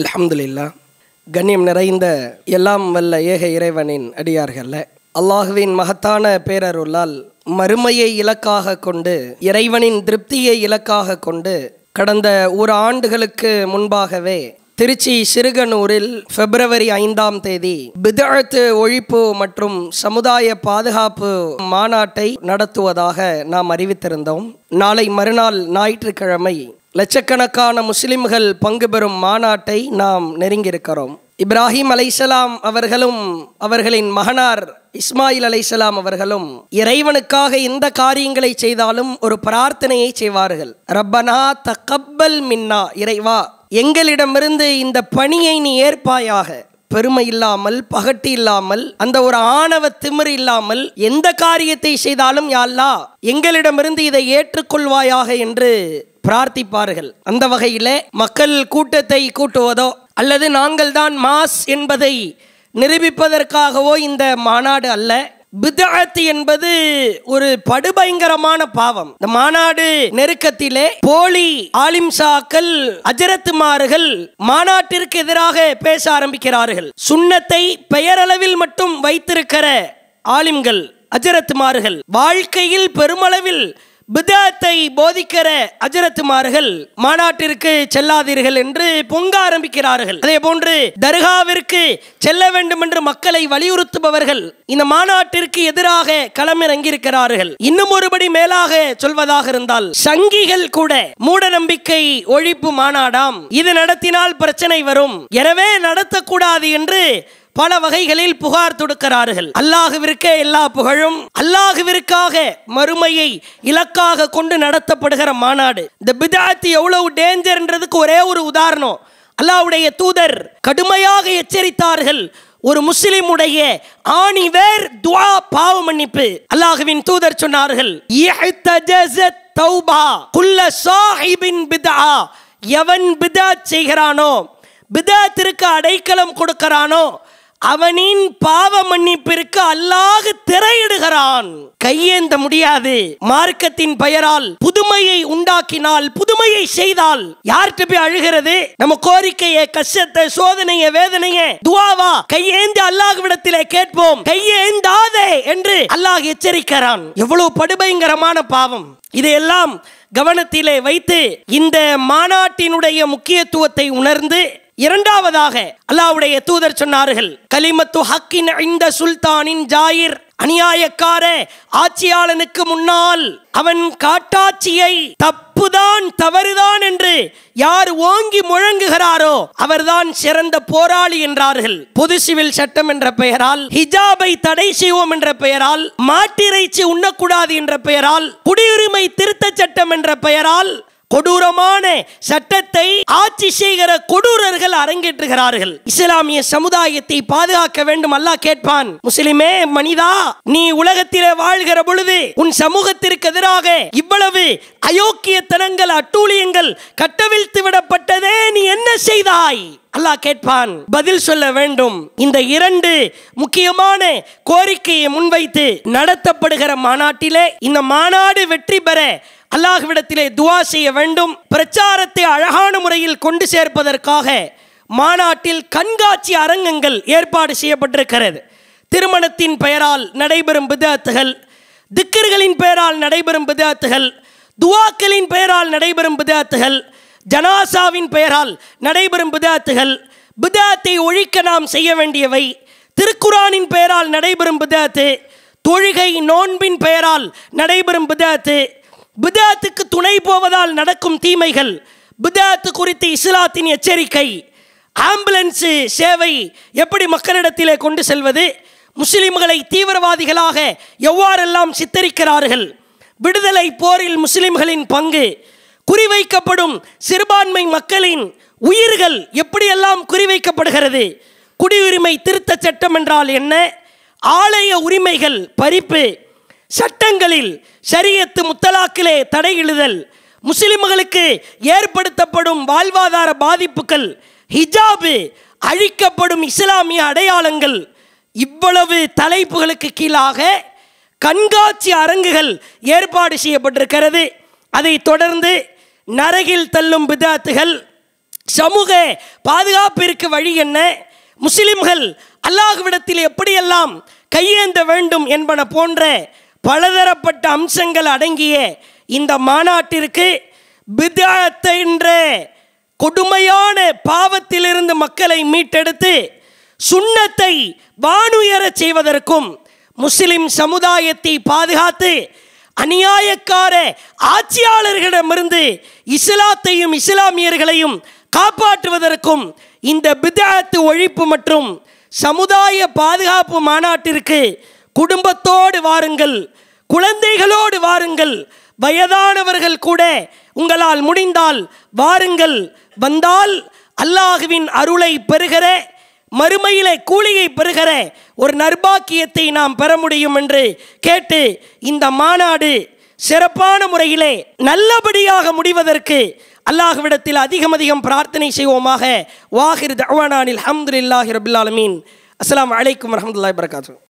அலமதுல்லா கண்ணியம் நிறைந்த எல்லாம் வல்ல ஏக இறைவனின் அடியார்கள் அல்லாஹுவின் மகத்தான பேரருளால் மறுமையை இலக்காக கொண்டு இறைவனின் திருப்தியை இலக்காக கொண்டு கடந்த ஒரு ஆண்டுகளுக்கு முன்பாகவே திருச்சி சிறுகனூரில் பிப்ரவரி ஐந்தாம் தேதி பிதழ்த்து ஒழிப்பு மற்றும் சமுதாய பாதுகாப்பு மாநாட்டை நடத்துவதாக நாம் அறிவித்திருந்தோம் நாளை மறுநாள் ஞாயிற்றுக்கிழமை லட்சக்கணக்கான முஸ்லிம்கள் பங்கு பெறும் மாநாட்டை நாம் நெருங்கியிருக்கிறோம் இப்ராஹிம் அலைசலாம் அவர்களும் அவர்களின் மகனார் இஸ்மாயில் அலைசலாம் அவர்களும் இறைவனுக்காக எந்த காரியங்களை செய்தாலும் ஒரு பிரார்த்தனையை செய்வார்கள் ரப்பனா தக்கப்பல் மின்னா இறைவா எங்களிடமிருந்து இந்த பணியை நீ ஏற்பாயாக பெருமை இல்லாமல் பகட்டி இல்லாமல் அந்த ஒரு ஆணவ திமிர் இல்லாமல் எந்த காரியத்தை செய்தாலும் யாழ்லா எங்களிடமிருந்து இதை ஏற்றுக்கொள்வாயாக என்று பிரார்த்திப்பார்கள் அந்த வகையில மக்கள் கூட்டத்தை கூட்டுவதோ அல்லது நாங்கள் தான் மாஸ் என்பதை நிரூபிப்பதற்காகவோ இந்த மாநாடு அல்ல பிதாத்து என்பது ஒரு படுபயங்கரமான பாவம் இந்த மாநாடு நெருக்கத்திலே போலி ஆலிம்சாக்கள் அஜரத்துமாறுகள் மாநாட்டிற்கு எதிராக பேச ஆரம்பிக்கிறார்கள் சுண்ணத்தை பெயரளவில் மட்டும் வைத்திருக்கிற ஆலிம்கள் அஜரத்துமாறுகள் வாழ்க்கையில் பெருமளவில் பிதத்தை போதிக்கிற அஜரத்துமார்கள் மாநாட்டிற்கு செல்லாதீர்கள் என்று பொங்க ஆரம்பிக்கிறார்கள் அதே போன்று தர்காவிற்கு செல்ல வேண்டும் என்று மக்களை வலியுறுத்துபவர்கள் இந்த மாநாட்டிற்கு எதிராக களமிறங்கியிருக்கிறார்கள் இன்னும் ஒருபடி மேலாக சொல்வதாக இருந்தால் சங்கிகள் கூட மூட நம்பிக்கை ஒழிப்பு மாநாடாம் இது நடத்தினால் பிரச்சனை வரும் எனவே நடத்தக்கூடாது என்று பல வகைகளில் புகார் தொடுக்கிறார்கள் அல்லாஹுவிற்க எல்லா புகழும் அல்லாஹுவிற்காக மறுமையை இலக்காக கொண்டு நடத்தப்படுகிற மாநாடு இந்த பிதாத்தி எவ்வளவு டேஞ்சர்ன்றதுக்கு ஒரே ஒரு உதாரணம் அல்லாவுடைய தூதர் கடுமையாக எச்சரித்தார்கள் ஒரு முஸ்லிமுடைய ஆணி வேர் துவா பாவ மன்னிப்பு அல்லாஹுவின் தூதர் சொன்னார்கள் எவன் பிதா செய்கிறானோ பிதாத்திற்கு அடைக்கலம் கொடுக்கிறானோ அவனின் பாவ மன்னிப்பிற்கு அல்லாஹ் திரையிடுகிறான் கையேந்த முடியாது மார்க்கத்தின் பெயரால் புதுமையை உண்டாக்கினால் புதுமையை செய்தால் யார்கிட்ட போய் அழுகிறது நம்ம கோரிக்கைய கஷ்டத்தை சோதனைய வேதனைய துவாவா கையேந்தி அல்லாஹ் விடத்திலே கேட்போம் கையேந்தாதே என்று அல்லாஹ் எச்சரிக்கிறான் எவ்வளவு படுபயங்கரமான பாவம் இதையெல்லாம் கவனத்திலே வைத்து இந்த மாநாட்டினுடைய முக்கியத்துவத்தை உணர்ந்து இரண்டாவதாக அல்லாவுடைய தூதர் சொன்னார்கள் கலிமத்து ஹக்கின் இந்த சுல்தானின் ஜாயிர் அநியாயக்கார ஆட்சியாளனுக்கு முன்னால் அவன் காட்டாட்சியை தப்புதான் தவறுதான் என்று யார் ஓங்கி முழங்குகிறாரோ அவர்தான் சிறந்த போராளி என்றார்கள் பொது சிவில் சட்டம் என்ற பெயரால் ஹிஜாபை தடை செய்வோம் என்ற பெயரால் மாட்டிறைச்சி உண்ணக்கூடாது என்ற பெயரால் குடியுரிமை திருத்த சட்டம் என்ற பெயரால் கொடூரமான சட்டத்தை ஆட்சி செய்கிற கொடூரர்கள் அரங்கேற்றுகிறார்கள் இஸ்லாமிய சமுதாயத்தை பாதுகாக்க வேண்டும் அல்லாஹ் கேட்பான் முஸ்லிமே மனிதா நீ உலகத்திலே வாழ்கிற பொழுது உன் சமூகத்திற்கு எதிராக இவ்வளவு அயோக்கியத்தனங்கள் அட்டூழியங்கள் கட்டவிழ்த்து விடப்பட்டதே நீ என்ன செய்தாய் அல்லாஹ் கேட்பான் பதில் சொல்ல வேண்டும் இந்த இரண்டு முக்கியமான கோரிக்கையை முன்வைத்து நடத்தப்படுகிற மாநாட்டிலே இந்த மாநாடு வெற்றி பெற அல்லாஹ்விடத்திலே துவா செய்ய வேண்டும் பிரச்சாரத்தை அழகான முறையில் கொண்டு சேர்ப்பதற்காக மாநாட்டில் கண்காட்சி அரங்கங்கள் ஏற்பாடு செய்யப்பட்டிருக்கிறது திருமணத்தின் பெயரால் நடைபெறும் விதத்துகள் திக்கர்களின் பெயரால் நடைபெறும் விதத்துகள் துவாக்களின் பெயரால் நடைபெறும் பிதாத்துகள் ஜனாசாவின் பெயரால் நடைபெறும் பிதாத்துகள் பிதாத்தை ஒழிக்க நாம் செய்ய வேண்டியவை திருக்குரானின் பெயரால் நடைபெறும் பிதாத்து தொழுகை நோன்பின் பெயரால் நடைபெறும் பிதாத்து பிதாத்துக்கு துணை போவதால் நடக்கும் தீமைகள் பிதாத்து குறித்து இஸ்லாத்தின் எச்சரிக்கை ஆம்புலன்ஸு சேவை எப்படி மக்களிடத்திலே கொண்டு செல்வது முஸ்லிம்களை தீவிரவாதிகளாக எவ்வாறெல்லாம் சித்தரிக்கிறார்கள் விடுதலை போரில் முஸ்லிம்களின் பங்கு குறிவைக்கப்படும் சிறுபான்மை மக்களின் உயிர்கள் எப்படியெல்லாம் குறிவைக்கப்படுகிறது குடியுரிமை திருத்த சட்டம் என்றால் என்ன ஆலய உரிமைகள் பறிப்பு சட்டங்களில் சரியத்து முத்தலாக்கிலே தடையிடுதல் முஸ்லிம்களுக்கு ஏற்படுத்தப்படும் வாழ்வாதார பாதிப்புகள் ஹிஜாபு அழிக்கப்படும் இஸ்லாமிய அடையாளங்கள் இவ்வளவு தலைப்புகளுக்கு கீழாக கண்காட்சி அரங்குகள் ஏற்பாடு செய்யப்பட்டிருக்கிறது அதை தொடர்ந்து நரகில் தள்ளும் விதாத்துகள் சமூக பாதுகாப்பிற்கு வழி என்ன முஸ்லிம்கள் அல்லாஹுவிடத்தில் எப்படியெல்லாம் கையேந்த வேண்டும் என்பன போன்ற பலதரப்பட்ட அம்சங்கள் அடங்கிய இந்த மாநாட்டிற்கு பிதாத்தின்ற என்ற கொடுமையான பாவத்திலிருந்து மக்களை மீட்டெடுத்து சுண்ணத்தை வானுயரச் செய்வதற்கும் முஸ்லிம் சமுதாயத்தை பாதுகாத்து அநியாயக்கார ஆட்சியாளர்களிடமிருந்து இஸ்லாத்தையும் இஸ்லாமியர்களையும் காப்பாற்றுவதற்கும் இந்த பிதாத்து ஒழிப்பு மற்றும் சமுதாய பாதுகாப்பு மாநாட்டிற்கு குடும்பத்தோடு வாருங்கள் குழந்தைகளோடு வாருங்கள் வயதானவர்கள் கூட உங்களால் முடிந்தால் வாருங்கள் வந்தால் அல்லாஹுவின் அருளை பெறுகிற மறுமையிலே கூலியை பெறுகிற ஒரு நர்பாக்கியத்தை நாம் பெற முடியும் என்று கேட்டு இந்த மாநாடு சிறப்பான முறையிலே நல்லபடியாக முடிவதற்கு அல்லாஹ்விடத்தில் அதிகம் அதிகம் பிரார்த்தனை செய்வோமாக வாஹிர் தவானானில் இல்லாஹி ரபுல்லாலமீன் அஸ்லாம் வலைக்கம் வரமத்துல வரகாத்து